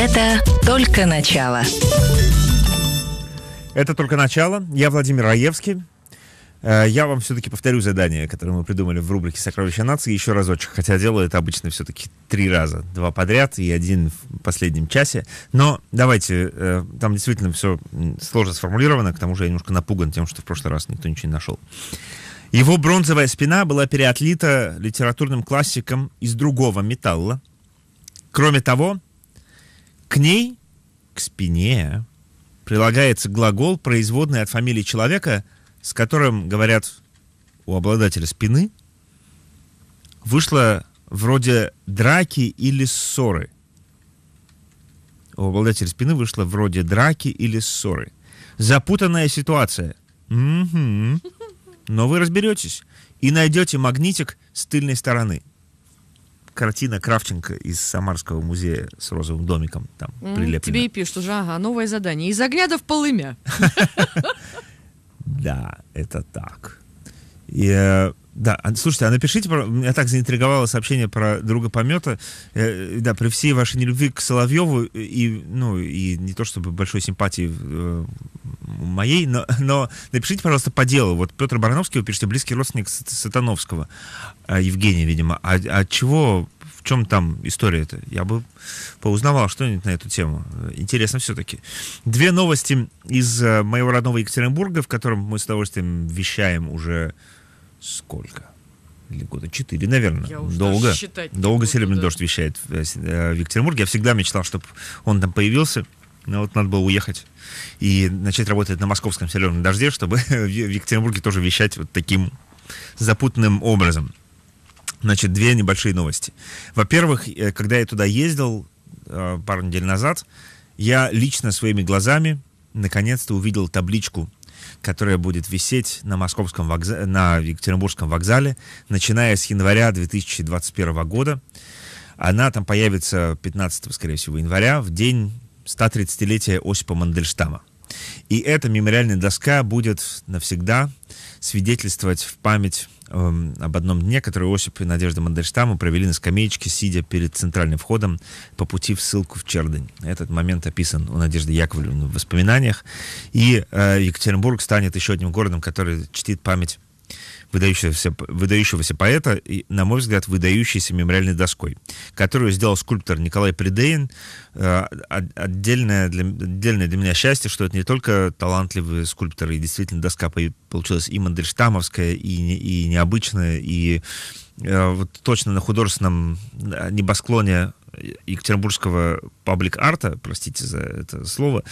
Это только начало. Это только начало. Я Владимир Раевский. Э, я вам все-таки повторю задание, которое мы придумали в рубрике «Сокровища нации» еще разочек, хотя делаю это обычно все-таки три раза, два подряд и один в последнем часе. Но давайте, э, там действительно все сложно сформулировано, к тому же я немножко напуган тем, что в прошлый раз никто ничего не нашел. Его бронзовая спина была переотлита литературным классиком из другого металла. Кроме того, к ней, к спине, прилагается глагол, производный от фамилии человека, с которым, говорят, у обладателя спины, вышло вроде драки или ссоры. У обладателя спины вышло вроде драки или ссоры. Запутанная ситуация. Угу. Но вы разберетесь и найдете магнитик с тыльной стороны картина Кравченко из Самарского музея с розовым домиком там mm, прилеплена. Тебе и пишут уже, ага, новое задание. Из огня в полымя. Да, это так. И, э, да, а, слушайте, а напишите, меня так заинтриговало сообщение про друга помета. Э, да, при всей вашей нелюбви к Соловьеву э, и, ну, и не то чтобы большой симпатии моей, но, но напишите, пожалуйста, по делу. Вот Петр Барановский, вы пишете, близкий родственник Сатановского, а Евгения, видимо. А от а чего чем там история-то? Я бы поузнавал что-нибудь на эту тему. Интересно все-таки. Две новости из э, моего родного Екатеринбурга, в котором мы с удовольствием вещаем уже сколько? или года четыре, наверное. Я долго. долго «Серебряный да. дождь» вещает э, э, в Екатеринбурге. Я всегда мечтал, чтобы он там появился. Но ну вот надо было уехать и начать работать на московском «Серебряном дожде», чтобы в Екатеринбурге тоже вещать вот таким запутанным образом. Значит, две небольшие новости. Во-первых, э, когда я туда ездил э, пару недель назад, я лично своими глазами наконец-то увидел табличку, которая будет висеть на московском вокзале, на Екатеринбургском вокзале, начиная с января 2021 года. Она там появится 15, скорее всего, января, в день 130-летия Осипа Мандельштама. И эта мемориальная доска будет навсегда свидетельствовать в память Эм, об одном дне, который Осип и Надежда Мандельштама провели на скамеечке, сидя перед центральным входом по пути в ссылку в Чердень. Этот момент описан у Надежды Яковлевны в воспоминаниях. И э, Екатеринбург станет еще одним городом, который чтит память выдающегося, выдающегося поэта, и, на мой взгляд, выдающейся мемориальной доской, которую сделал скульптор Николай Придейн. Э, отдельное для, отдельное для меня счастье, что это не только талантливые скульпторы, и действительно доска получилась и мандельштамовская, и, и необычная, и э, вот точно на художественном небосклоне э, Екатеринбургского паблик-арта, простите за это слово,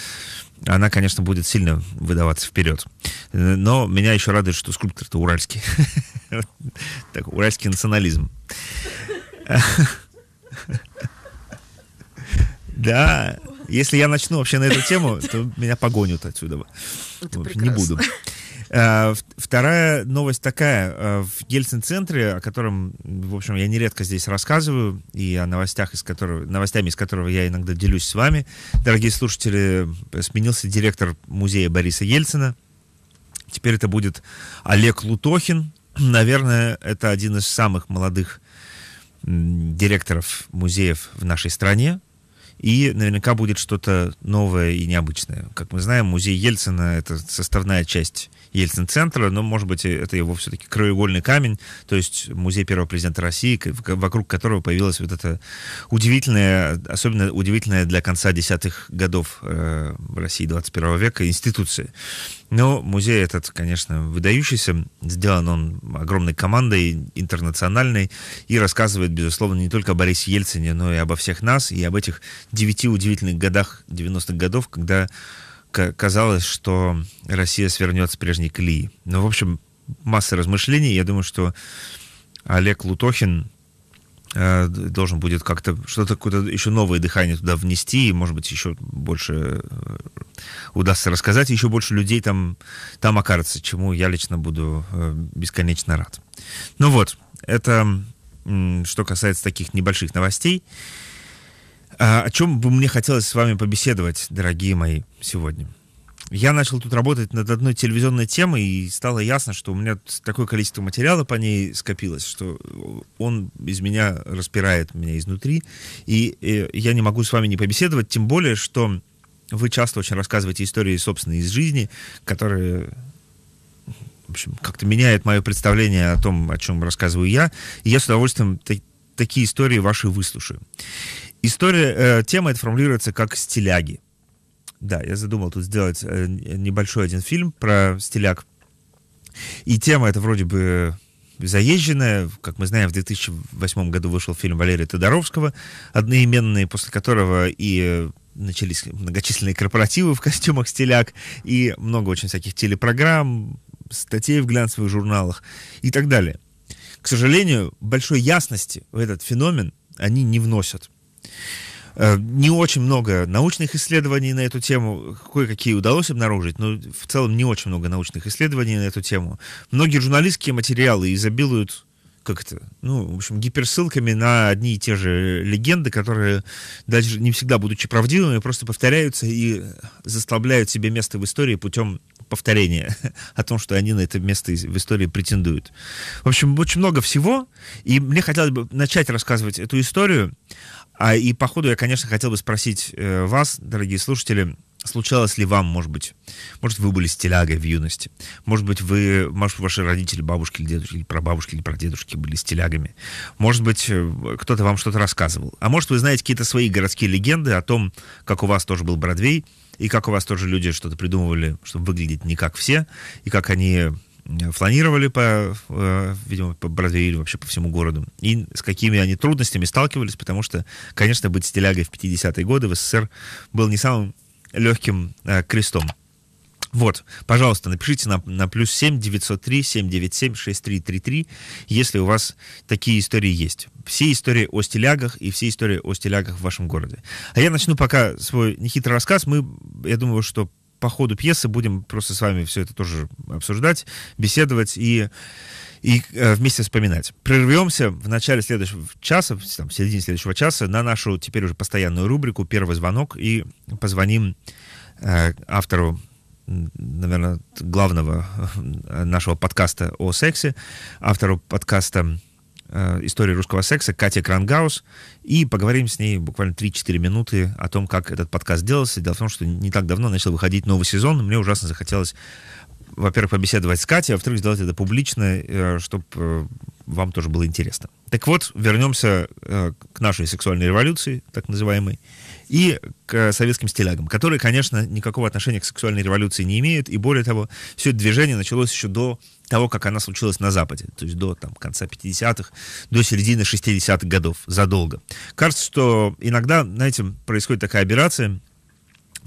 она, конечно, будет сильно выдаваться вперед. Но меня еще радует, что скульптор-то уральский. Так, уральский национализм. Да, если я начну вообще на эту тему, то меня погонят отсюда. Не буду. А, в Вторая новость такая. Э, в Ельцин-центре, о котором, в общем, я нередко здесь рассказываю, и о новостях, из которого, новостями из которого я иногда делюсь с вами, дорогие слушатели, э, сменился директор музея Бориса Ельцина. Теперь это будет Олег Лутохин. Наверное, это один из самых молодых директоров музеев в нашей стране. И наверняка будет что-то новое и необычное. Как мы знаем, музей Ельцина — это составная часть Ельцин-центра, но, может быть, это его все-таки краеугольный камень, то есть музей первого президента России, вокруг которого появилась вот эта удивительная, особенно удивительная для конца десятых годов э, России 21 века институция. Но музей этот, конечно, выдающийся. Сделан он огромной командой, интернациональной, и рассказывает, безусловно, не только о Борисе Ельцине, но и обо всех нас, и об этих девяти удивительных годах 90-х годов, когда казалось, что Россия свернет с прежней колеи. Ну, в общем, масса размышлений. Я думаю, что Олег Лутохин э, должен будет как-то что-то какое-то еще новое дыхание туда внести, и, может быть, еще больше э, удастся рассказать, еще больше людей там, там окажется, чему я лично буду э, бесконечно рад. Ну вот, это что касается таких небольших новостей. А, о чем бы мне хотелось с вами побеседовать, дорогие мои, сегодня? Я начал тут работать над одной телевизионной темой, и стало ясно, что у меня такое количество материала по ней скопилось, что э, он из меня распирает меня изнутри, и, и э, я не могу с вами не побеседовать, тем более, что вы часто очень рассказываете истории собственной из жизни, которые в общем, как-то меняют мое представление о том, о чем рассказываю я, и я с удовольствием такие истории ваши выслушаю. История, э, тема это формулируется как стиляги. Да, я задумал тут сделать э, небольшой один фильм про стиляк. И тема это вроде бы заезженная. Как мы знаем, в 2008 году вышел фильм Валерия Тодоровского, одноименный, после которого и начались многочисленные корпоративы в костюмах стиляк, и много очень всяких телепрограмм, статей в глянцевых журналах и так далее. К сожалению, большой ясности в этот феномен они не вносят. Э, не очень много научных исследований на эту тему, кое-какие удалось обнаружить, но в целом не очень много научных исследований на эту тему. Многие журналистские материалы изобилуют как это, ну, в общем, гиперссылками на одни и те же легенды, которые даже не всегда, будучи правдивыми, просто повторяются и заставляют себе место в истории путем повторения о том, что они на это место в истории претендуют. В общем, очень много всего, и мне хотелось бы начать рассказывать эту историю, а и по ходу я, конечно, хотел бы спросить э, вас, дорогие слушатели, случалось ли вам, может быть, может, вы были стилягой в юности, может быть, вы, может, ваши родители, бабушки или дедушки, или прабабушки, или прадедушки были стилягами, может быть, э, кто-то вам что-то рассказывал, а может, вы знаете какие-то свои городские легенды о том, как у вас тоже был Бродвей, и как у вас тоже люди что-то придумывали, чтобы выглядеть не как все, и как они Э, фланировали по, э, видимо, по Бродвею вообще по всему городу, и с какими они трудностями сталкивались, потому что, конечно, быть стилягой в 50-е годы в СССР был не самым легким э, крестом. Вот, пожалуйста, напишите на, на плюс 7 903 797 6333, если у вас такие истории есть. Все истории о стилягах и все истории о стилягах в вашем городе. А я начну пока свой нехитрый рассказ. Мы, я думаю, что по ходу пьесы будем просто с вами все это тоже обсуждать, беседовать и, и э, вместе вспоминать. Прервемся в начале следующего часа, там, в середине следующего часа на нашу теперь уже постоянную рубрику «Первый звонок» и позвоним э, автору наверное, главного э, нашего подкаста о сексе, автору подкаста Э, истории русского секса Катя Крангаус. И поговорим с ней буквально 3-4 минуты о том, как этот подкаст делался. Дело в том, что не так давно начал выходить новый сезон. Мне ужасно захотелось, во-первых, побеседовать с Катей, а во-вторых, сделать это публично, э, чтобы э, вам тоже было интересно. Так вот, вернемся э, к нашей сексуальной революции, так называемой, и к советским стилягам, которые, конечно, никакого отношения к сексуальной революции не имеют, и более того, все это движение началось еще до того, как она случилась на Западе, то есть до там, конца 50-х, до середины 60-х годов, задолго. Кажется, что иногда, знаете, происходит такая операция –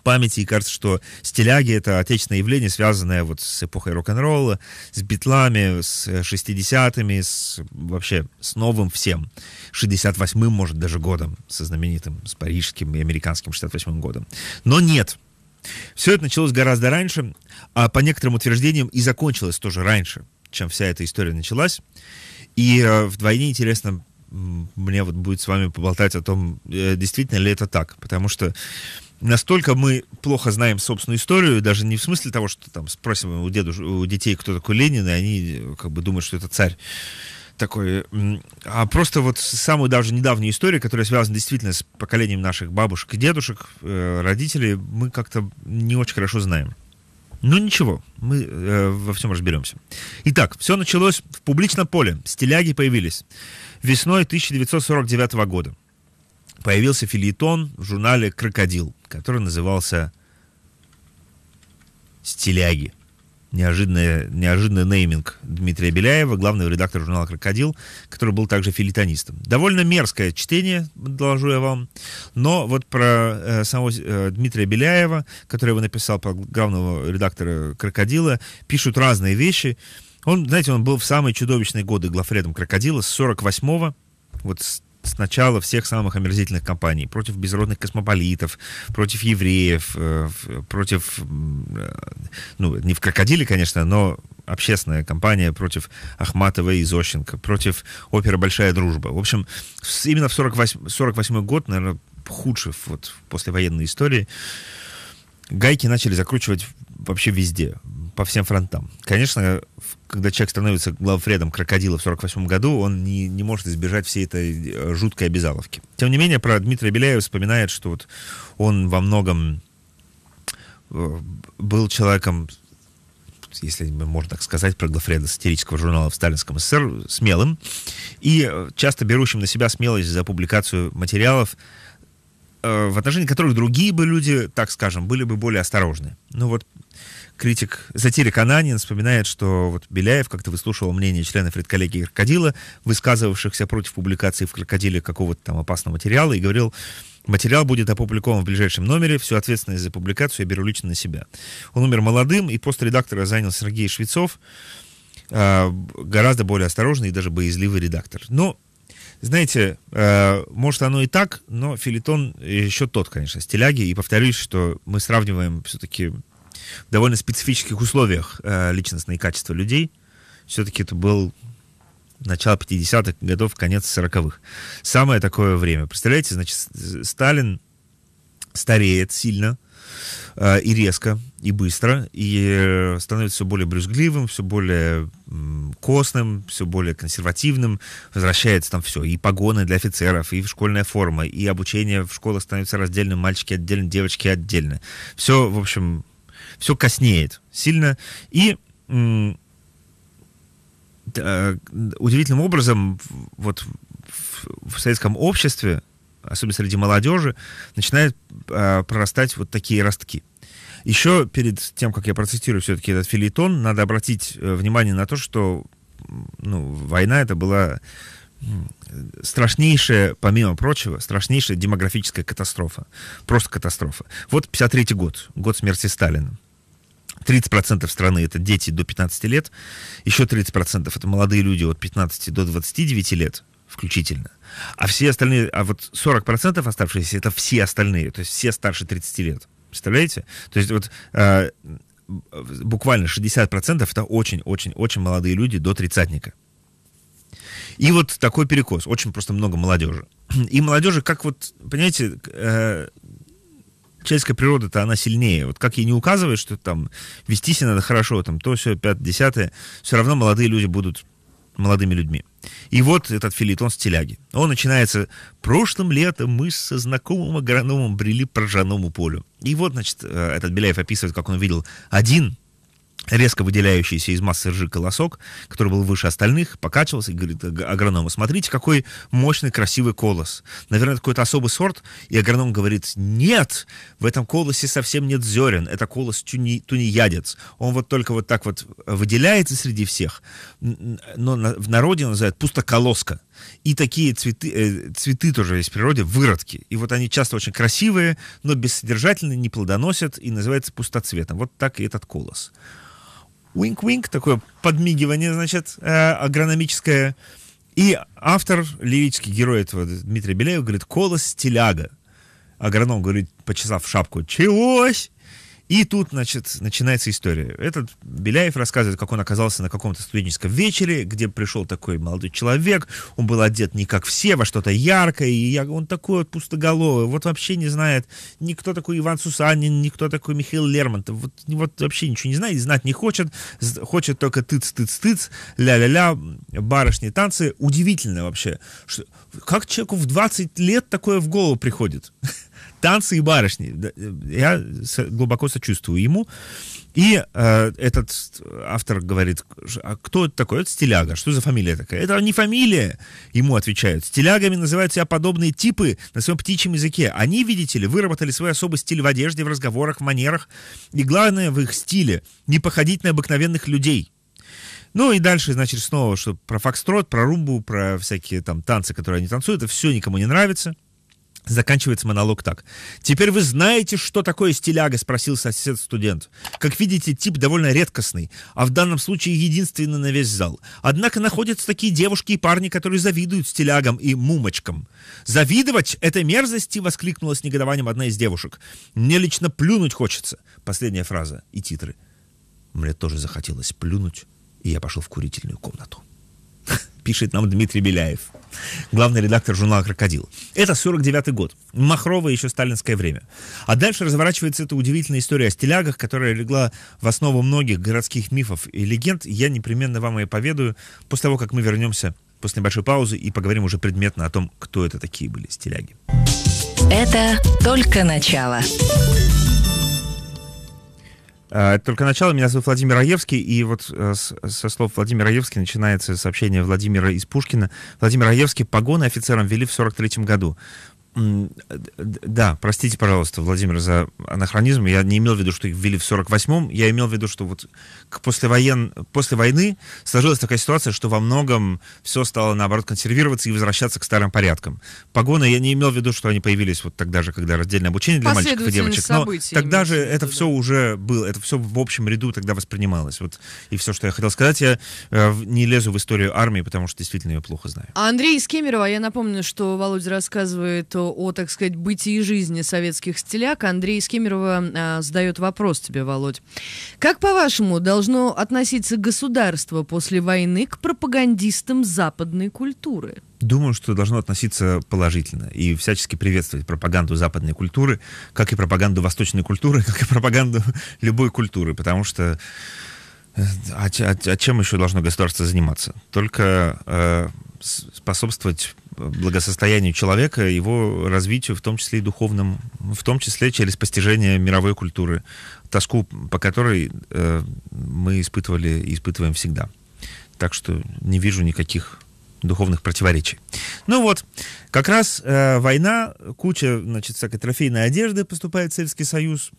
памяти, и кажется, что стиляги — это отечественное явление, связанное вот с эпохой рок-н-ролла, с битлами, с 60-ми, с вообще с новым всем. 68-м, может, даже годом, со знаменитым, с парижским и американским 68-м годом. Но нет, все это началось гораздо раньше, а по некоторым утверждениям и закончилось тоже раньше, чем вся эта история началась. И э, вдвойне интересно мне вот будет с вами поболтать о том, э, действительно ли это так, потому что настолько мы плохо знаем собственную историю, даже не в смысле того, что там спросим у, дедуш... у детей, кто такой Ленин, и они э, как бы думают, что это царь такой, а просто вот самую даже недавнюю историю, которая связана действительно с поколением наших бабушек и дедушек, э, родителей, мы как-то не очень хорошо знаем. Ну ничего, мы э, во всем разберемся. Итак, все началось в публичном поле. Стиляги появились весной 1949 года. Появился филитон в журнале «Крокодил» который назывался «Стиляги». Неожиданный, неожиданный нейминг Дмитрия Беляева, главного редактора журнала «Крокодил», который был также филитонистом. Довольно мерзкое чтение, доложу я вам. Но вот про э, самого э, Дмитрия Беляева, который его написал про главного редактора «Крокодила», пишут разные вещи. Он, знаете, он был в самые чудовищные годы главредом «Крокодила» с 48 го вот с с начала всех самых омерзительных кампаний против безродных космополитов, против евреев, э, против, э, ну, не в крокодиле, конечно, но общественная кампания против Ахматова и Зощенко, против оперы «Большая дружба». В общем, именно в 48, 48 год, наверное, худший вот, после военной истории, гайки начали закручивать вообще везде по всем фронтам. Конечно, когда человек становится главфредом крокодила в 1948 году, он не, не может избежать всей этой э, жуткой обязаловки. Тем не менее, про Дмитрия Беляева вспоминает, что вот он во многом э, был человеком, если можно так сказать, про Глафреда сатирического журнала в Сталинском СССР, смелым и э, часто берущим на себя смелость за публикацию материалов, Э, в отношении которых другие бы люди, так скажем, были бы более осторожны. Ну вот критик, сатирик Ананин вспоминает, что вот Беляев как-то выслушивал мнение членов редколлегии «Крокодила», высказывавшихся против публикации в «Крокодиле» какого-то там опасного материала, и говорил, материал будет опубликован в ближайшем номере, всю ответственность за публикацию я беру лично на себя. Он умер молодым, и пост редактора занял Сергей Швецов, э, гораздо более осторожный и даже боязливый редактор. Но знаете, э, может оно и так, но филитон еще тот, конечно, стиляги. И повторюсь, что мы сравниваем все-таки в довольно специфических условиях э, личностные качества людей. Все-таки это был начало 50-х годов, конец 40-х. Самое такое время. Представляете, значит, Сталин стареет сильно – Э, и резко, и быстро, и э, становится все более брюзгливым, все более костным, все более консервативным, возвращается там все, и погоны для офицеров, и школьная форма, и обучение в школах становится раздельным, мальчики отдельно, девочки отдельно. Все, в общем, все коснеет сильно, и э, удивительным образом вот в, в советском обществе особенно среди молодежи, начинают э, а, прорастать вот такие ростки. Еще перед тем, как я процитирую все-таки этот филитон, надо обратить э, внимание на то, что ну, война это была страшнейшая, помимо прочего, страшнейшая демографическая катастрофа. Просто катастрофа. Вот 53 год, год смерти Сталина. 30% страны это дети до 15 лет, еще 30% это молодые люди от 15 до 29 лет, включительно. А все остальные, а вот 40% оставшиеся, это все остальные, то есть все старше 30 лет. Представляете? То есть вот э, буквально 60% это очень-очень-очень молодые люди до тридцатника. И вот такой перекос. Очень просто много молодежи. И молодежи, как вот, понимаете, э, человеческая природа-то она сильнее. Вот как ей не указывает, что там вести себя надо хорошо, там то, все, пятое, десятое, все равно молодые люди будут молодыми людьми. И вот этот филитон с теляги. Он начинается «Прошлым летом мы со знакомым агрономом брели по ржаному полю». И вот, значит, э, этот Беляев описывает, как он видел один резко выделяющийся из массы ржи колосок, который был выше остальных, покачивался и говорит агроному, смотрите, какой мощный, красивый колос. Наверное, какой-то особый сорт. И агроном говорит, нет, в этом колосе совсем нет зерен, это колос тюни, тунеядец. Он вот только вот так вот выделяется среди всех, но на, в народе называют пустоколоска. И такие цветы, э, цветы тоже есть в природе, выродки. И вот они часто очень красивые, но бессодержательные, не плодоносят и называются пустоцветом. Вот так и этот колос. Wink-wink, такое подмигивание, значит, э, агрономическое. И автор, лирический герой этого Дмитрий Беляева, говорит, колос стиляга. Агроном говорит, почесав шапку, чегось? И тут, значит, начинается история. Этот Беляев рассказывает, как он оказался на каком-то студенческом вечере, где пришел такой молодой человек, он был одет не как все, во что-то яркое, и я, он такой вот пустоголовый, вот вообще не знает никто такой Иван Сусанин, никто такой Михаил Лермонтов, вот, вот вообще ничего не знает, знать не хочет, хочет только тыц-тыц-тыц, ля-ля-ля, барышни, танцы. Удивительно вообще, что, как человеку в 20 лет такое в голову приходит. танцы и барышни. Э, я глубоко сочувствую ему. И э, этот автор говорит, а кто это такой? Это стиляга. Что за фамилия такая? Это не фамилия, ему отвечают. Стилягами называют себя подобные типы на своем птичьем языке. Они, видите ли, выработали свой особый стиль в одежде, в разговорах, в манерах. И главное в их стиле — не походить на обыкновенных людей. Ну и дальше, значит, снова что про фокстрот, про румбу, про всякие там танцы, которые они танцуют. Это все никому не нравится. Заканчивается монолог так. «Теперь вы знаете, что такое стиляга?» — спросил сосед-студент. «Как видите, тип довольно редкостный, а в данном случае единственный на весь зал. Однако находятся такие девушки и парни, которые завидуют стилягам и мумочкам». «Завидовать этой мерзости!» — воскликнула с негодованием одна из девушек. «Мне лично плюнуть хочется!» — последняя фраза и титры. Мне тоже захотелось плюнуть, и я пошел в курительную комнату пишет нам Дмитрий Беляев, главный редактор журнала «Крокодил». Это 49-й год, махровое еще сталинское время. А дальше разворачивается эта удивительная история о стилягах, которая легла в основу многих городских мифов и легенд. Я непременно вам ее поведаю после того, как мы вернемся после небольшой паузы и поговорим уже предметно о том, кто это такие были стиляги. Это только начало. А, это только начало. Меня зовут Владимир Раевский, и вот э, со слов Владимира Раевский начинается сообщение Владимира из Пушкина. Владимир Раевский погоны офицером ввели в 43 году да, простите, пожалуйста, Владимир, за анахронизм. Я не имел в виду, что их ввели в 48-м. Я имел в виду, что вот после, воен... после войны сложилась такая ситуация, что во многом все стало, наоборот, консервироваться и возвращаться к старым порядкам. Погоны, я не имел в виду, что они появились вот тогда же, когда раздельное обучение для мальчиков и девочек. Но тогда же это все уже было, это все в общем ряду тогда воспринималось. Вот и все, что я хотел сказать. Я э, не лезу в историю армии, потому что действительно ее плохо знаю. А Андрей из Кемерово, я напомню, что Володя рассказывает о, так сказать, бытии жизни советских стиляк, Андрей Скимирова а, задает вопрос тебе, Володь. Как, по-вашему, должно относиться государство после войны к пропагандистам западной культуры? Думаю, что должно относиться положительно и всячески приветствовать пропаганду западной культуры, как и пропаганду восточной культуры, как и пропаганду любой культуры, потому что э, а, а, а чем еще должно государство заниматься? Только э, способствовать благосостоянию человека, его развитию, в том числе и духовному, в том числе через постижение мировой культуры, тоску по которой э, мы испытывали и испытываем всегда. Так что не вижу никаких духовных противоречий. Ну вот, как раз э, война, куча, значит, всякой трофейной одежды поступает в Советский Союз,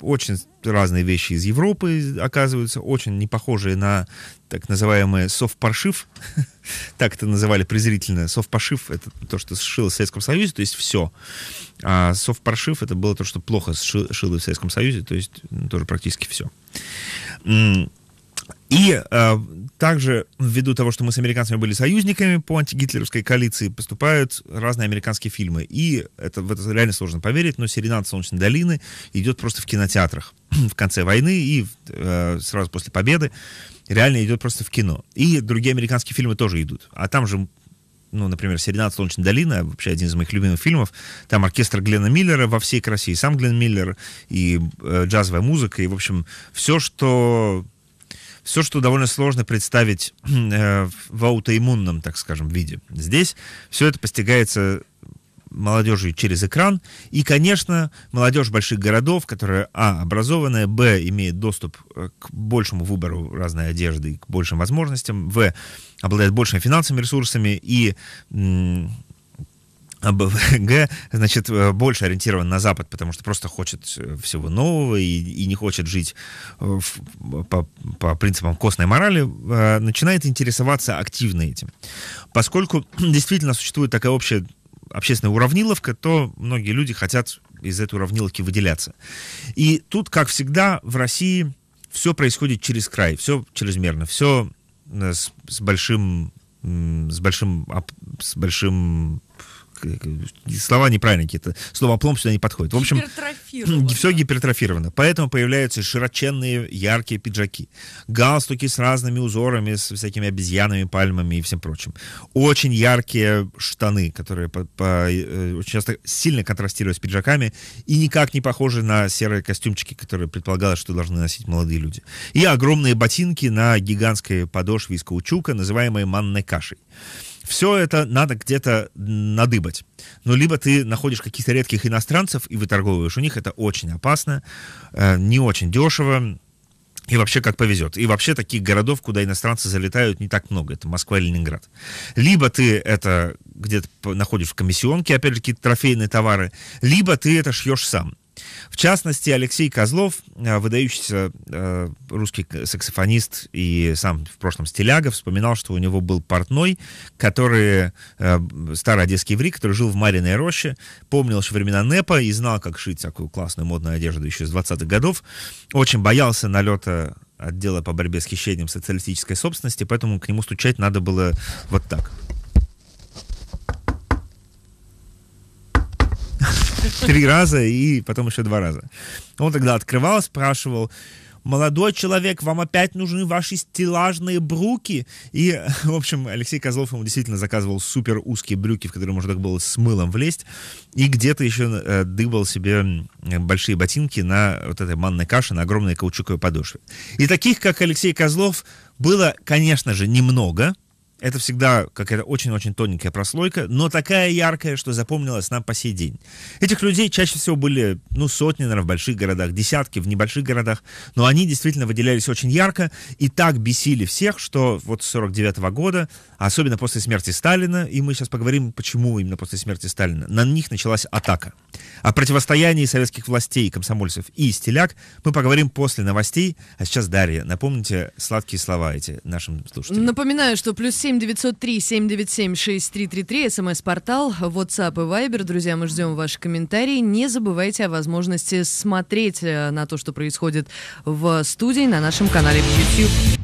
очень разные вещи из Европы оказываются, очень не похожие на так называемые совпаршив. так это называли презрительно. Совпаршив — это то, что сшилось в Советском Союзе, то есть все. А совпаршив — это было то, что плохо сшилось в Советском Союзе, то есть ну, тоже практически все. И э, также, ввиду того, что мы с американцами были союзниками по антигитлеровской коалиции, поступают разные американские фильмы. И это, в это реально сложно поверить, но «Серенад Солнечной долины» идет просто в кинотеатрах в конце войны и э, сразу после победы. Реально идет просто в кино. И другие американские фильмы тоже идут. А там же ну, например, «Серенад Солнечной долины», вообще один из моих любимых фильмов, там оркестр Глена Миллера во всей красе, и сам Глен Миллер, и э, джазовая музыка, и, в общем, все, что все, что довольно сложно представить э, в аутоиммунном, так скажем, виде. Здесь все это постигается молодежи через экран. И, конечно, молодежь больших городов, которая, а, образованная, б, имеет доступ э, к большему выбору разной одежды и к большим возможностям, в, обладает большими финансовыми ресурсами и м, а БВГ, значит, э, больше ориентирован на Запад, потому что просто хочет э, всего нового и, и не хочет жить в, э, по, по принципам костной морали, а начинает интересоваться активно этим. Поскольку действительно существует такая общая общественная уравниловка, то многие люди хотят из этой уравниловки выделяться. И тут, как всегда, в России все происходит через край, все чрезмерно, все с, с большим с большим, с большим Э, слова неправильные какие-то, слово «апломб» сюда не подходит. В общем, все гипертрофировано. Поэтому появляются широченные яркие пиджаки, галстуки с разными узорами, с всякими обезьянами, пальмами и всем прочим. Очень яркие штаны, которые по, по, э, очень часто сильно контрастируют с пиджаками и никак не похожи на серые костюмчики, которые предполагалось, что должны носить молодые люди. И огромные ботинки на гигантской подошве из каучука, называемые манной кашей. Все это надо где-то надыбать. Ну, либо ты находишь каких-то редких иностранцев и выторговываешь у них, это очень опасно, э, не очень дешево, и вообще как повезет. И вообще таких городов, куда иностранцы залетают, не так много. Это Москва и Ленинград. Либо ты это где-то находишь в комиссионке, опять же, какие-то трофейные товары, либо ты это шьешь сам. В частности, Алексей Козлов, э, выдающийся э, русский саксофонист и сам в прошлом стиляга, вспоминал, что у него был портной, который, э, старый одесский еврей, который жил в Мариной роще, помнил еще времена НЭПа и знал, как шить такую классную модную одежду еще с 20-х годов. Очень боялся налета отдела по борьбе с хищением социалистической собственности, поэтому к нему стучать надо было вот так – Три раза и потом еще два раза. Он тогда открывал, спрашивал, молодой человек, вам опять нужны ваши стеллажные брюки И, в общем, Алексей Козлов ему действительно заказывал супер узкие брюки, в которые можно было с мылом влезть. И где-то еще э, дыбал себе большие ботинки на вот этой манной каше, на огромной каучуковой подошве. И таких, как Алексей Козлов, было, конечно же, немного — это всегда какая-то очень-очень тоненькая прослойка, но такая яркая, что запомнилась нам по сей день. Этих людей чаще всего были, ну, сотни, наверное, в больших городах, десятки в небольших городах, но они действительно выделялись очень ярко и так бесили всех, что вот с 49 года, особенно после смерти Сталина, и мы сейчас поговорим, почему именно после смерти Сталина, на них началась атака. О противостоянии советских властей, комсомольцев и стиляк мы поговорим после новостей, а сейчас, Дарья, напомните сладкие слова эти нашим слушателям. Напоминаю, что плюс 7 8 903 797 6333, смс-портал, WhatsApp и Viber. Друзья, мы ждем ваши комментарии. Не забывайте о возможности смотреть э, на то, что происходит в студии на нашем канале в YouTube.